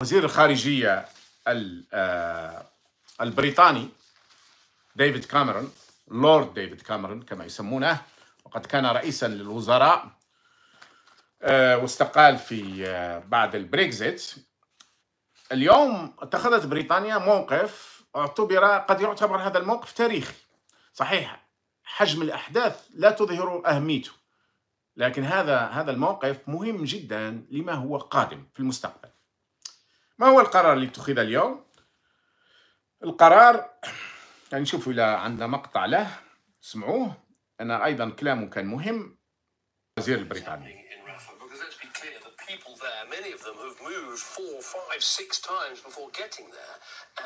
وزير الخارجية آه، البريطاني ديفيد كاميرون لورد ديفيد كاميرون كما يسمونه وقد كان رئيسا للوزراء آه، واستقال في آه، بعد البريكزيت اليوم اتخذت بريطانيا موقف اعتبر قد يعتبر هذا الموقف تاريخي صحيح حجم الأحداث لا تظهر أهميته لكن هذا هذا الموقف مهم جدا لما هو قادم في المستقبل ما هو القرار اللي اتخذ اليوم القرار نشوفوا يعني إلى عندنا مقطع له سمعوه أنا أيضا كلامه كان مهم وزير البريطاني there, many of them have moved four, five, six times before getting there.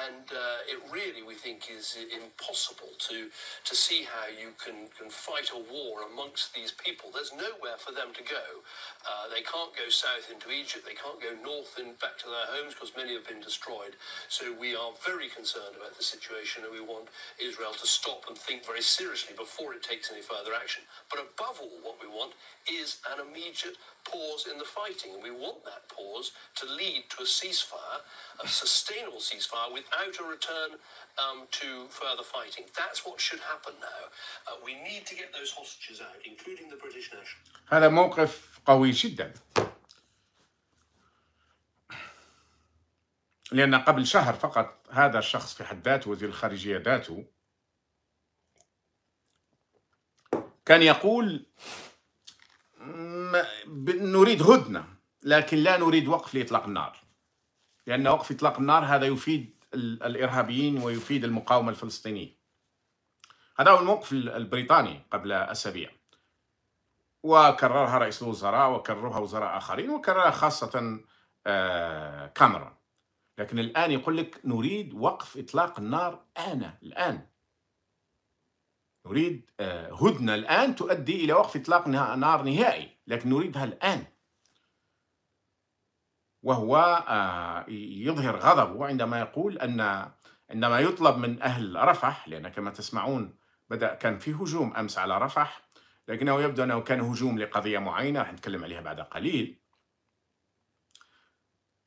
And uh, it really, we think, is impossible to, to see how you can, can fight a war amongst these people. There's nowhere for them to go. Uh, they can't go south into Egypt. They can't go north and back to their homes because many have been destroyed. So we are very concerned about the situation and we want Israel to stop and think very seriously before it takes any further action. But above all, what we want is an immediate pause in the fighting. And we want want that pause to lead to a ceasefire, a sustainable ceasefire, without a return um, to further fighting. That's what should happen now. Uh, we need to get those hostages out, including the British national. هذا موقف قوي جدا. لأن قبل شهر فقط هذا الشخص في حد ذاته وزير الخارجية ذاته كان يقول نريد هدنة لكن لا نريد وقف لاطلاق النار لان وقف اطلاق النار هذا يفيد الارهابيين ويفيد المقاومه الفلسطينيه هذا هو الموقف البريطاني قبل اسابيع وكررها رئيس الوزراء وكررها وزراء اخرين وكررها خاصه آه، كاميرون لكن الان يقول لك نريد وقف اطلاق النار انا الان نريد آه، هدنه الان تؤدي الى وقف اطلاق نار نهائي لكن نريدها الان وهو آه، يظهر غضبه عندما يقول أن عندما يطلب من أهل رفح لأن كما تسمعون بدأ كان في هجوم أمس على رفح لكنه يبدو أنه كان هجوم لقضية معينة راح نتكلم عليها بعد قليل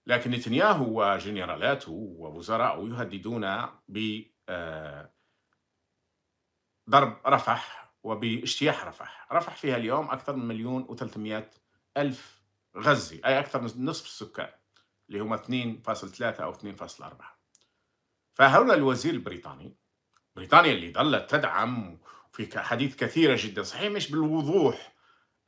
لكن نتنياهو وجنرالاته ووزراءه يهددون ب آه، ضرب رفح وباجتياح رفح رفح فيها اليوم أكثر من مليون و300 ألف غزي أي أكثر من نصف السكان اللي هم 2.3 أو 2.4 فهنا الوزير البريطاني بريطانيا اللي ظلت تدعم في حديث كثيرة جدا صحيح مش بالوضوح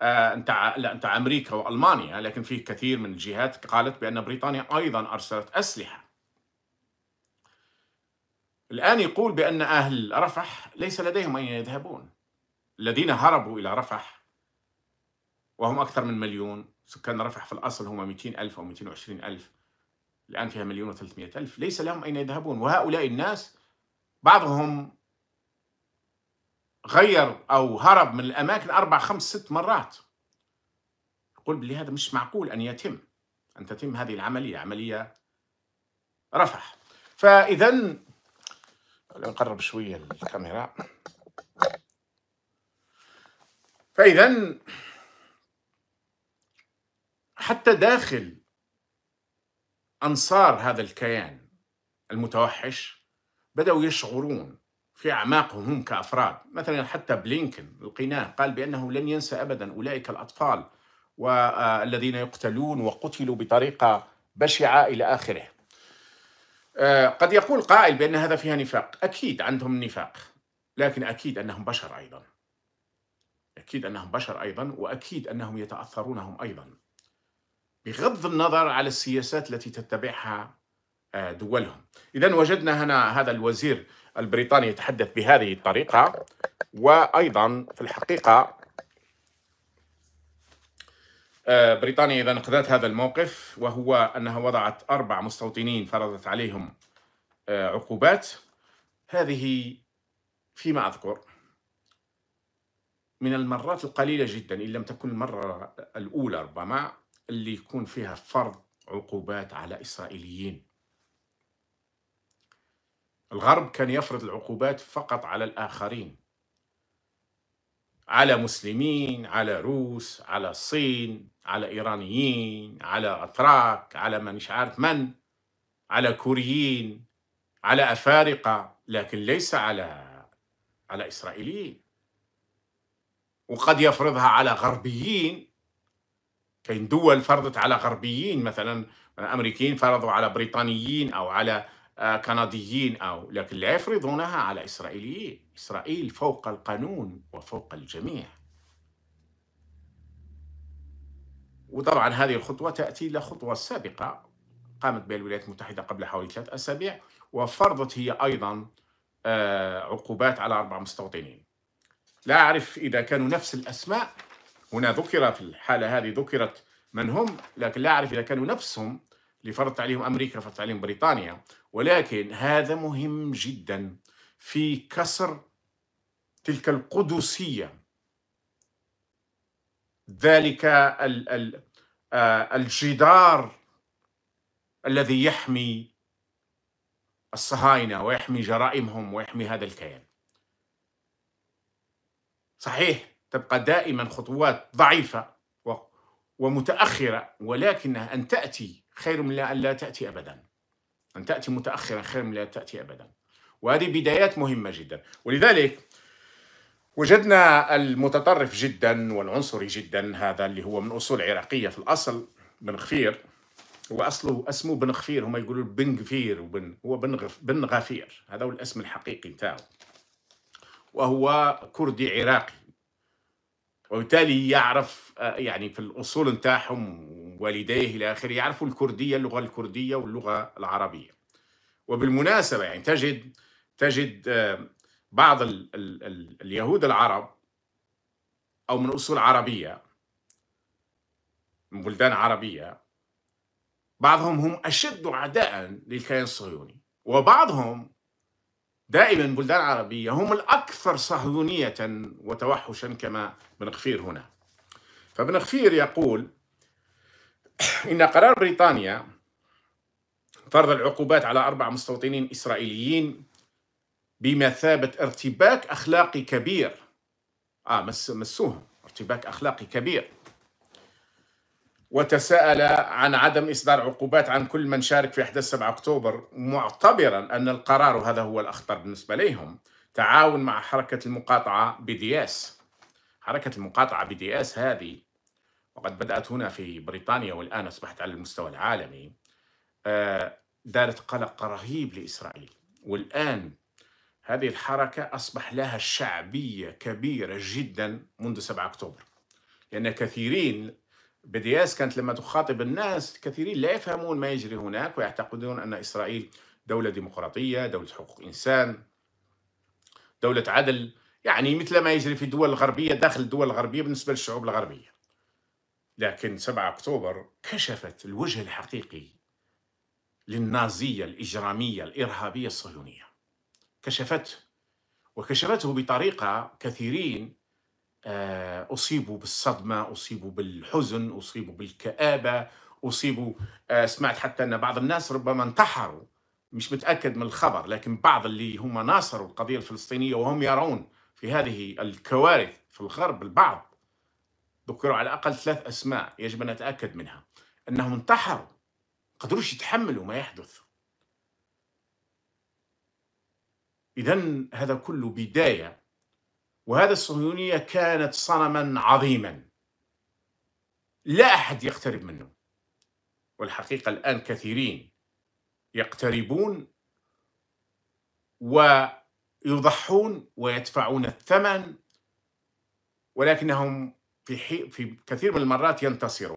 آه انت لا انت امريكا والمانيا لكن في كثير من الجهات قالت بان بريطانيا ايضا ارسلت اسلحه. الان يقول بان اهل رفح ليس لديهم اين يذهبون. الذين هربوا الى رفح وهم اكثر من مليون سكان رفح في الأصل هم 200 ألف أو 220 ألف الآن فيها مليون وثلاثمائة ألف ليس لهم أين يذهبون وهؤلاء الناس بعضهم غير أو هرب من الأماكن أربع خمس ست مرات يقول بلي هذا مش معقول أن يتم أن تتم هذه العملية عملية رفح فإذا نقرب شوية الكاميرا فإذا حتى داخل أنصار هذا الكيان المتوحش بدأوا يشعرون في أعماقهم هم كأفراد مثلا حتى بلينكن لقيناه قال بأنه لن ينسى أبدا أولئك الأطفال والذين يقتلون وقتلوا بطريقة بشعة إلى آخره آه، قد يقول قائل بأن هذا فيها نفاق أكيد عندهم نفاق لكن أكيد أنهم بشر أيضا أكيد أنهم بشر أيضا وأكيد أنهم يتأثرون هم أيضا بغض النظر على السياسات التي تتبعها آه، دولهم إذا وجدنا هنا هذا الوزير البريطاني يتحدث بهذه الطريقة وأيضا في الحقيقة آه، بريطانيا إذا أخذت هذا الموقف وهو أنها وضعت أربع مستوطنين فرضت عليهم آه، عقوبات هذه فيما أذكر من المرات القليلة جدا إن لم تكن المرة الأولى ربما اللي يكون فيها فرض عقوبات على إسرائيليين الغرب كان يفرض العقوبات فقط على الآخرين على مسلمين على روس على الصين على إيرانيين على أتراك على من مش عارف من على كوريين على أفارقة لكن ليس على على إسرائيليين وقد يفرضها على غربيين كاين دول فرضت على غربيين مثلا امريكيين فرضوا على بريطانيين او على آه، كنديين او لكن لا يفرضونها على اسرائيليين اسرائيل فوق القانون وفوق الجميع وطبعا هذه الخطوه تاتي الى خطوه سابقه قامت بها الولايات المتحده قبل حوالي ثلاث اسابيع وفرضت هي ايضا آه، عقوبات على اربع مستوطنين لا اعرف اذا كانوا نفس الاسماء هنا ذكر في الحالة هذه ذكرت من هم لكن لا أعرف إذا كانوا نفسهم اللي فرضت عليهم أمريكا فرضت عليهم بريطانيا ولكن هذا مهم جدا في كسر تلك القدسية ذلك الجدار الذي يحمي الصهاينة ويحمي جرائمهم ويحمي هذا الكيان صحيح تبقى دائما خطوات ضعيفة ومتأخرة ولكنها أن تأتي خير من أن لا تأتي أبدا أن تأتي متأخرة خير من لا تأتي أبدا وهذه بدايات مهمة جدا ولذلك وجدنا المتطرف جدا والعنصري جدا هذا اللي هو من أصول عراقية في الأصل بن خفير وأصله اسمه بن خفير هم يقولوا بن غفير وبن هو بن, بن غفير هذا هو الاسم الحقيقي نتاعو وهو كردي عراقي وبالتالي يعرف آه، يعني في الاصول نتاعهم والديه الى اخره يعرفوا الكرديه اللغه الكرديه واللغه العربيه وبالمناسبه يعني تجد تجد آه، بعض الـ الـ الـ اليهود العرب او من اصول عربيه من بلدان عربيه بعضهم هم اشد عداء للكيان الصهيوني وبعضهم دائما البلدان العربية هم الأكثر صهيونية وتوحشا كما بن غفير هنا فابن غفير يقول إن قرار بريطانيا فرض العقوبات على أربع مستوطنين إسرائيليين بمثابة ارتباك أخلاقي كبير آه مس مسوهم ارتباك أخلاقي كبير وتساءل عن عدم إصدار عقوبات عن كل من شارك في أحداث 7 أكتوبر معتبرا أن القرار وهذا هو الأخطر بالنسبة لهم تعاون مع حركة المقاطعة بي دي اس حركة المقاطعة بي دي اس هذه وقد بدأت هنا في بريطانيا والآن أصبحت على المستوى العالمي آه، دارت قلق رهيب لإسرائيل والآن هذه الحركة أصبح لها شعبية كبيرة جدا منذ 7 أكتوبر لأن كثيرين بي دي اس كانت لما تخاطب الناس كثيرين لا يفهمون ما يجري هناك ويعتقدون ان اسرائيل دوله ديمقراطيه، دوله حقوق انسان، دوله عدل، يعني مثل ما يجري في الدول الغربيه داخل الدول الغربيه بالنسبه للشعوب الغربيه. لكن 7 اكتوبر كشفت الوجه الحقيقي للنازيه الاجراميه الارهابيه الصهيونيه. كشفته وكشفته بطريقه كثيرين آه، اصيبوا بالصدمه اصيبوا بالحزن اصيبوا بالكابه اصيبوا آه، سمعت حتى ان بعض الناس ربما انتحروا مش متاكد من الخبر لكن بعض اللي هم ناصروا القضيه الفلسطينيه وهم يرون في هذه الكوارث في الغرب البعض ذكروا على الاقل ثلاث اسماء يجب ان أتأكد منها انهم انتحروا قدروش يتحملوا ما يحدث اذا هذا كله بدايه وهذا الصهيونية كانت صنما عظيما لا أحد يقترب منه والحقيقة الآن كثيرين يقتربون ويضحون ويدفعون الثمن ولكنهم في, في كثير من المرات ينتصرون